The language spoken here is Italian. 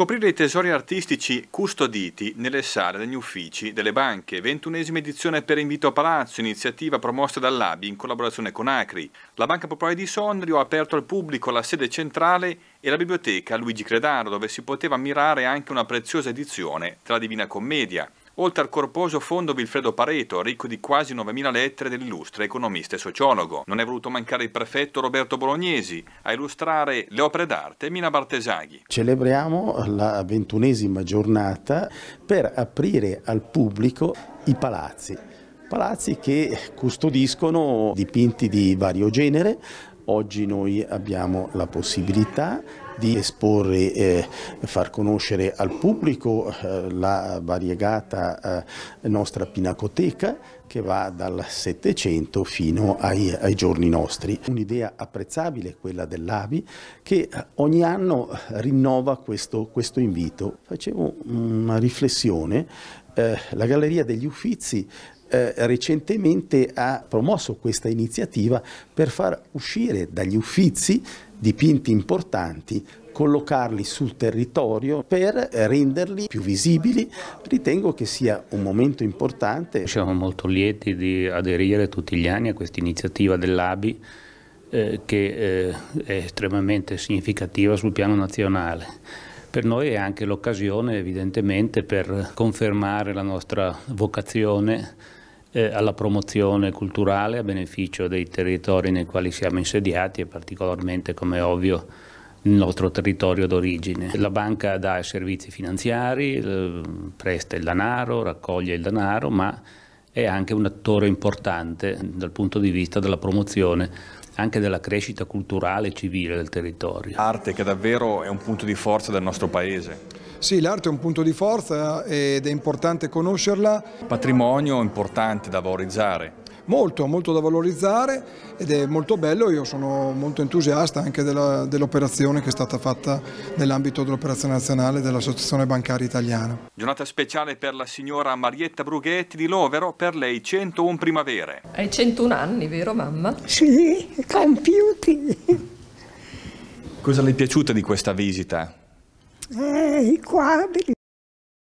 Scoprire i tesori artistici custoditi nelle sale degli uffici delle banche. Ventunesima edizione per invito a palazzo, iniziativa promossa dall'ABI in collaborazione con Acri. La Banca Popolare di Sondrio ha aperto al pubblico la sede centrale e la biblioteca Luigi Credaro, dove si poteva ammirare anche una preziosa edizione della Divina Commedia oltre al corposo fondo Vilfredo Pareto, ricco di quasi 9.000 lettere dell'illustre economista e sociologo. Non è voluto mancare il prefetto Roberto Bolognesi a illustrare le opere d'arte Mina Bartesaghi. Celebriamo la ventunesima giornata per aprire al pubblico i palazzi. Palazzi che custodiscono dipinti di vario genere, Oggi noi abbiamo la possibilità di esporre e eh, far conoscere al pubblico eh, la variegata eh, nostra pinacoteca che va dal Settecento fino ai, ai, giorni nostri. Un'idea apprezzabile quella dell'AVI che ogni anno rinnova questo, questo invito. Facevo una riflessione, eh, la Galleria degli Uffizi eh, recentemente ha promosso questa iniziativa per far uscire dagli uffizi dipinti importanti collocarli sul territorio per renderli più visibili. Ritengo che sia un momento importante. Siamo molto lieti di aderire tutti gli anni a questa iniziativa dell'ABI eh, che eh, è estremamente significativa sul piano nazionale. Per noi è anche l'occasione evidentemente per confermare la nostra vocazione eh, alla promozione culturale a beneficio dei territori nei quali siamo insediati e particolarmente, come è ovvio, il nostro territorio d'origine. La banca dà servizi finanziari, eh, presta il denaro, raccoglie il denaro, ma è anche un attore importante dal punto di vista della promozione anche della crescita culturale e civile del territorio. Arte che davvero è un punto di forza del nostro paese. Sì, l'arte è un punto di forza ed è importante conoscerla. Patrimonio importante da valorizzare molto, molto da valorizzare ed è molto bello, io sono molto entusiasta anche dell'operazione dell che è stata fatta nell'ambito dell'operazione nazionale dell'Associazione Bancaria Italiana. Giornata speciale per la signora Marietta Brughetti di Lovero, per lei 101 primavere. Hai 101 anni, vero mamma? Sì, compiuti. Cosa le è piaciuta di questa visita? Eh, I quadri.